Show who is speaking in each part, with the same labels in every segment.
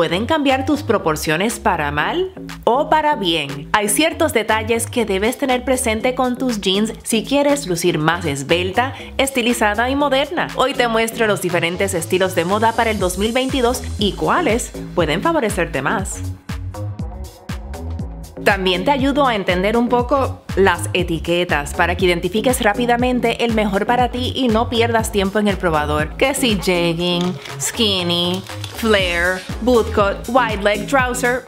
Speaker 1: pueden cambiar tus proporciones para mal o para bien. Hay ciertos detalles que debes tener presente con tus jeans si quieres lucir más esbelta, estilizada y moderna. Hoy te muestro los diferentes estilos de moda para el 2022 y cuáles pueden favorecerte más. También te ayudo a entender un poco las etiquetas para que identifiques rápidamente el mejor para ti y no pierdas tiempo en el probador. Que si jegging, skinny, flare, bootcut, wide leg trouser,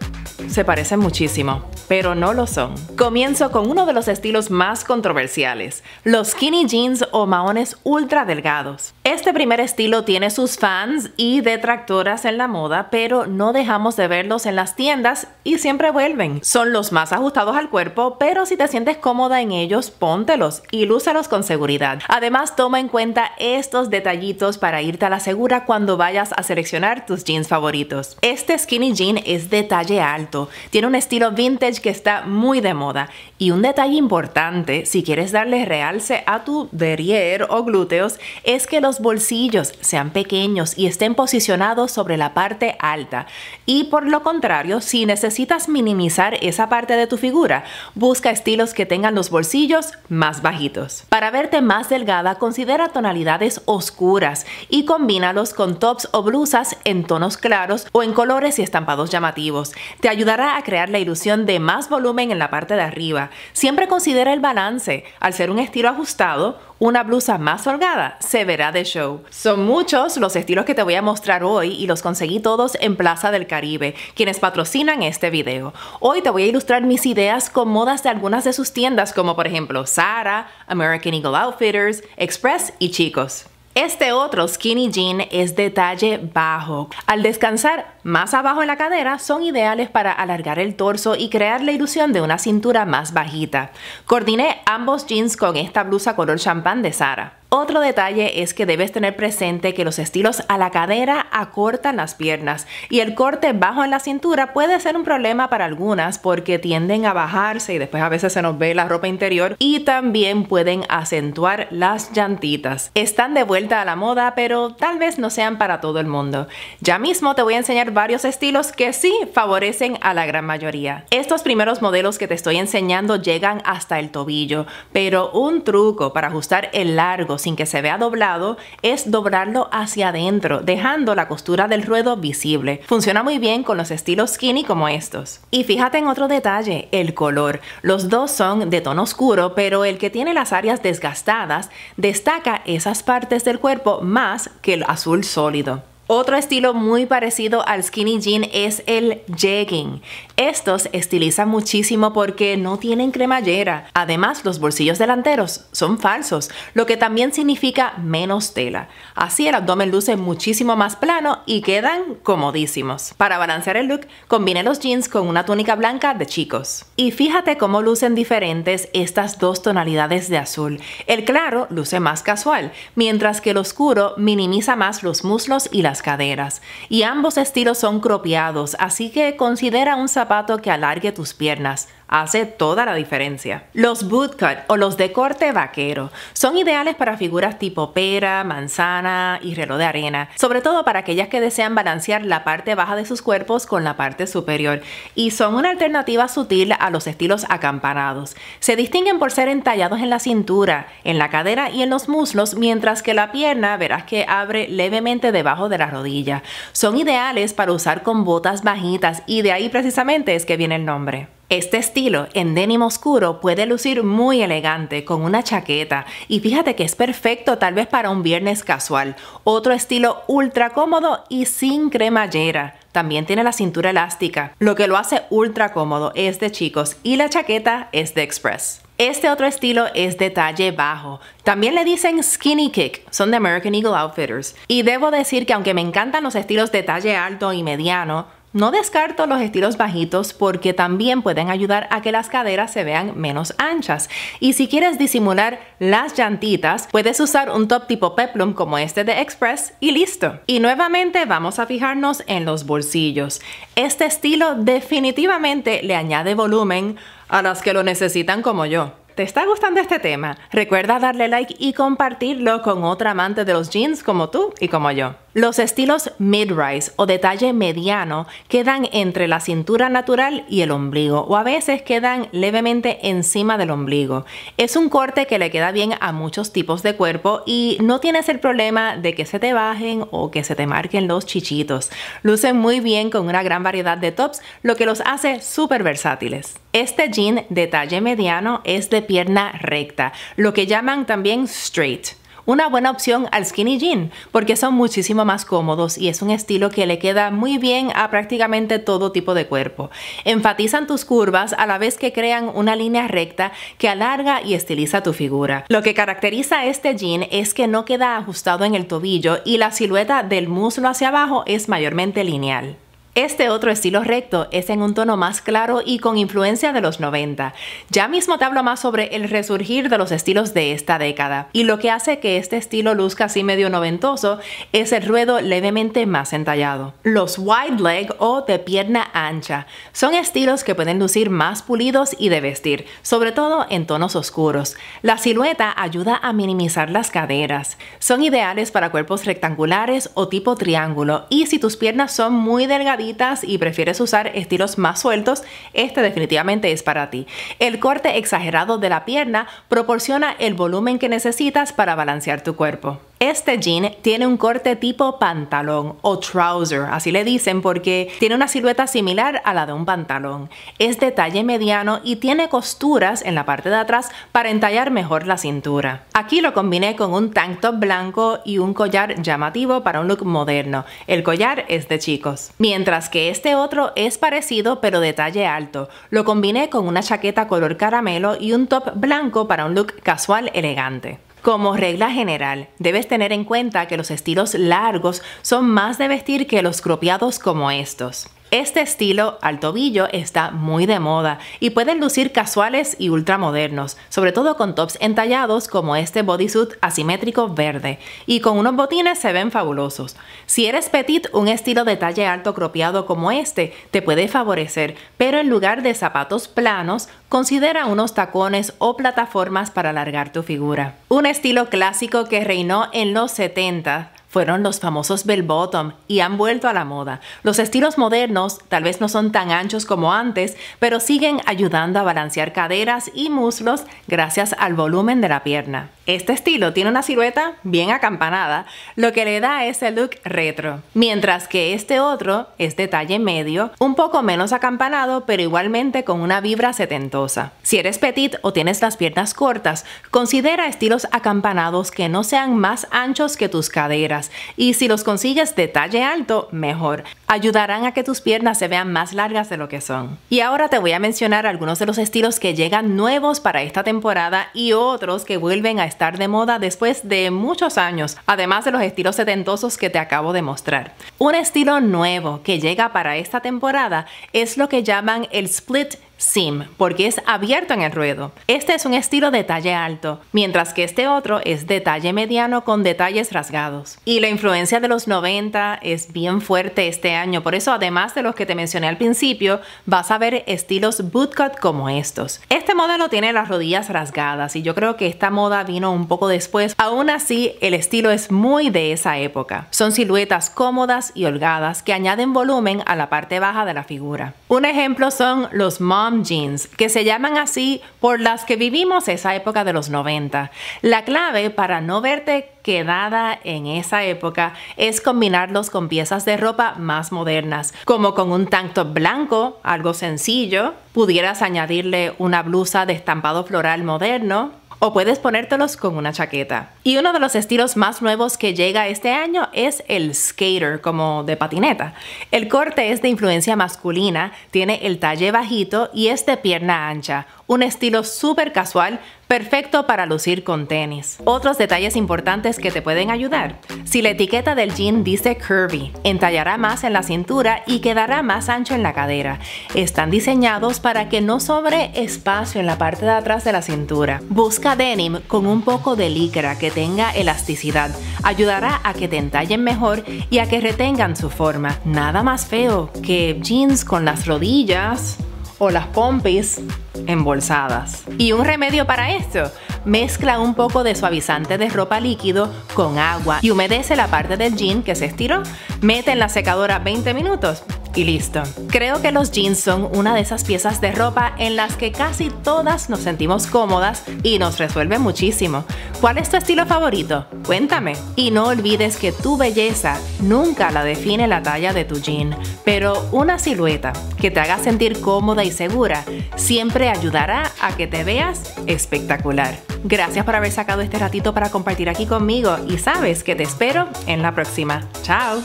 Speaker 1: se parecen muchísimo, pero no lo son. Comienzo con uno de los estilos más controversiales, los skinny jeans o maones ultra delgados. Este primer estilo tiene sus fans y detractoras en la moda, pero no dejamos de verlos en las tiendas y siempre vuelven. Son los más ajustados al cuerpo, pero si te sientes cómoda en ellos, póntelos y lúcelos con seguridad. Además, toma en cuenta estos detallitos para irte a la segura cuando vayas a seleccionar tus jeans favoritos. Este skinny jean es de talle alto, tiene un estilo vintage que está muy de moda y un detalle importante si quieres darle realce a tu derrier o glúteos es que los bolsillos sean pequeños y estén posicionados sobre la parte alta. Y por lo contrario, si necesitas minimizar esa parte de tu figura, busca estilos que tengan los bolsillos más bajitos. Para verte más delgada, considera tonalidades oscuras y combínalos con tops o blusas en tonos claros o en colores y estampados llamativos. Te ayudará a crear la ilusión de más volumen en la parte de arriba. Siempre considera el balance. Al ser un estilo ajustado, una blusa más holgada se verá de son muchos los estilos que te voy a mostrar hoy y los conseguí todos en Plaza del Caribe, quienes patrocinan este video. Hoy te voy a ilustrar mis ideas con modas de algunas de sus tiendas como por ejemplo Sara, American Eagle Outfitters, Express y Chicos. Este otro skinny jean es de talle bajo. Al descansar más abajo en la cadera son ideales para alargar el torso y crear la ilusión de una cintura más bajita. Coordiné ambos jeans con esta blusa color champán de Sara. Otro detalle es que debes tener presente que los estilos a la cadera acortan las piernas y el corte bajo en la cintura puede ser un problema para algunas porque tienden a bajarse y después a veces se nos ve la ropa interior y también pueden acentuar las llantitas. Están de vuelta a la moda pero tal vez no sean para todo el mundo. Ya mismo te voy a enseñar varios estilos que sí favorecen a la gran mayoría. Estos primeros modelos que te estoy enseñando llegan hasta el tobillo, pero un truco para ajustar el largo sin que se vea doblado es doblarlo hacia adentro, dejando la costura del ruedo visible. Funciona muy bien con los estilos skinny como estos. Y fíjate en otro detalle, el color. Los dos son de tono oscuro, pero el que tiene las áreas desgastadas destaca esas partes del cuerpo más que el azul sólido. Otro estilo muy parecido al skinny jean es el jegging. Estos estilizan muchísimo porque no tienen cremallera. Además, los bolsillos delanteros son falsos, lo que también significa menos tela. Así el abdomen luce muchísimo más plano y quedan comodísimos. Para balancear el look, combine los jeans con una túnica blanca de chicos. Y fíjate cómo lucen diferentes estas dos tonalidades de azul. El claro luce más casual, mientras que el oscuro minimiza más los muslos y las caderas y ambos estilos son cropiados, así que considera un zapato que alargue tus piernas hace toda la diferencia. Los bootcut o los de corte vaquero son ideales para figuras tipo pera, manzana y reloj de arena, sobre todo para aquellas que desean balancear la parte baja de sus cuerpos con la parte superior y son una alternativa sutil a los estilos acampanados. Se distinguen por ser entallados en la cintura, en la cadera y en los muslos, mientras que la pierna verás que abre levemente debajo de la rodilla. Son ideales para usar con botas bajitas y de ahí precisamente es que viene el nombre. Este estilo en denim oscuro puede lucir muy elegante con una chaqueta y fíjate que es perfecto tal vez para un viernes casual. Otro estilo ultra cómodo y sin cremallera. También tiene la cintura elástica, lo que lo hace ultra cómodo, es de chicos y la chaqueta es de express. Este otro estilo es de talle bajo. También le dicen skinny kick, son de American Eagle Outfitters. Y debo decir que aunque me encantan los estilos de talle alto y mediano, no descarto los estilos bajitos porque también pueden ayudar a que las caderas se vean menos anchas. Y si quieres disimular las llantitas, puedes usar un top tipo peplum como este de Express y listo. Y nuevamente vamos a fijarnos en los bolsillos. Este estilo definitivamente le añade volumen a las que lo necesitan como yo. ¿Te está gustando este tema? Recuerda darle like y compartirlo con otra amante de los jeans como tú y como yo. Los estilos mid-rise o detalle mediano quedan entre la cintura natural y el ombligo o a veces quedan levemente encima del ombligo. Es un corte que le queda bien a muchos tipos de cuerpo y no tienes el problema de que se te bajen o que se te marquen los chichitos. Lucen muy bien con una gran variedad de tops, lo que los hace súper versátiles. Este jean de talle mediano es de pierna recta, lo que llaman también straight una buena opción al skinny jean porque son muchísimo más cómodos y es un estilo que le queda muy bien a prácticamente todo tipo de cuerpo. Enfatizan tus curvas a la vez que crean una línea recta que alarga y estiliza tu figura. Lo que caracteriza a este jean es que no queda ajustado en el tobillo y la silueta del muslo hacia abajo es mayormente lineal. Este otro estilo recto es en un tono más claro y con influencia de los 90. Ya mismo te hablo más sobre el resurgir de los estilos de esta década. Y lo que hace que este estilo luzca así medio noventoso es el ruedo levemente más entallado. Los wide leg o de pierna ancha son estilos que pueden lucir más pulidos y de vestir, sobre todo en tonos oscuros. La silueta ayuda a minimizar las caderas. Son ideales para cuerpos rectangulares o tipo triángulo y si tus piernas son muy delgadas y prefieres usar estilos más sueltos, este definitivamente es para ti. El corte exagerado de la pierna proporciona el volumen que necesitas para balancear tu cuerpo. Este jean tiene un corte tipo pantalón o trouser, así le dicen porque tiene una silueta similar a la de un pantalón. Es de talle mediano y tiene costuras en la parte de atrás para entallar mejor la cintura. Aquí lo combiné con un tank top blanco y un collar llamativo para un look moderno. El collar es de chicos. Mientras que este otro es parecido pero de talle alto. Lo combiné con una chaqueta color caramelo y un top blanco para un look casual elegante. Como regla general, debes tener en cuenta que los estilos largos son más de vestir que los cropiados como estos. Este estilo al tobillo está muy de moda y pueden lucir casuales y ultramodernos, sobre todo con tops entallados como este bodysuit asimétrico verde, y con unos botines se ven fabulosos. Si eres petit, un estilo de talle alto cropiado como este te puede favorecer, pero en lugar de zapatos planos, considera unos tacones o plataformas para alargar tu figura. Un estilo clásico que reinó en los 70 fueron los famosos bell bottom y han vuelto a la moda. Los estilos modernos tal vez no son tan anchos como antes, pero siguen ayudando a balancear caderas y muslos gracias al volumen de la pierna. Este estilo tiene una silueta bien acampanada, lo que le da ese look retro, mientras que este otro es de talle medio, un poco menos acampanado, pero igualmente con una vibra setentosa. Si eres petit o tienes las piernas cortas, considera estilos acampanados que no sean más anchos que tus caderas y si los consigues de talle alto, mejor. Ayudarán a que tus piernas se vean más largas de lo que son. Y ahora te voy a mencionar algunos de los estilos que llegan nuevos para esta temporada y otros que vuelven a estar de moda después de muchos años, además de los estilos sedentosos que te acabo de mostrar. Un estilo nuevo que llega para esta temporada es lo que llaman el split sim, porque es abierto en el ruedo. Este es un estilo de talle alto, mientras que este otro es de talle mediano con detalles rasgados. Y la influencia de los 90 es bien fuerte este año, por eso además de los que te mencioné al principio, vas a ver estilos bootcut como estos. Este modelo tiene las rodillas rasgadas y yo creo que esta moda vino un poco después, aún así el estilo es muy de esa época. Son siluetas cómodas y holgadas que añaden volumen a la parte baja de la figura. Un ejemplo son los mom jeans, que se llaman así por las que vivimos esa época de los 90. La clave para no verte quedada en esa época es combinarlos con piezas de ropa más modernas, como con un tank top blanco, algo sencillo, pudieras añadirle una blusa de estampado floral moderno, o puedes ponértelos con una chaqueta. Y uno de los estilos más nuevos que llega este año es el skater, como de patineta. El corte es de influencia masculina, tiene el talle bajito y es de pierna ancha un estilo súper casual, perfecto para lucir con tenis. Otros detalles importantes que te pueden ayudar. Si la etiqueta del jean dice curvy, entallará más en la cintura y quedará más ancho en la cadera. Están diseñados para que no sobre espacio en la parte de atrás de la cintura. Busca denim con un poco de licra que tenga elasticidad. Ayudará a que te entallen mejor y a que retengan su forma. Nada más feo que jeans con las rodillas o las pompis embolsadas. Y un remedio para esto, mezcla un poco de suavizante de ropa líquido con agua y humedece la parte del jean que se estiró. Mete en la secadora 20 minutos y listo. Creo que los jeans son una de esas piezas de ropa en las que casi todas nos sentimos cómodas y nos resuelven muchísimo. ¿Cuál es tu estilo favorito? Cuéntame. Y no olvides que tu belleza nunca la define la talla de tu jean, pero una silueta que te haga sentir cómoda y segura siempre ayudará a que te veas espectacular. Gracias por haber sacado este ratito para compartir aquí conmigo y sabes que te espero en la próxima. ¡Chao!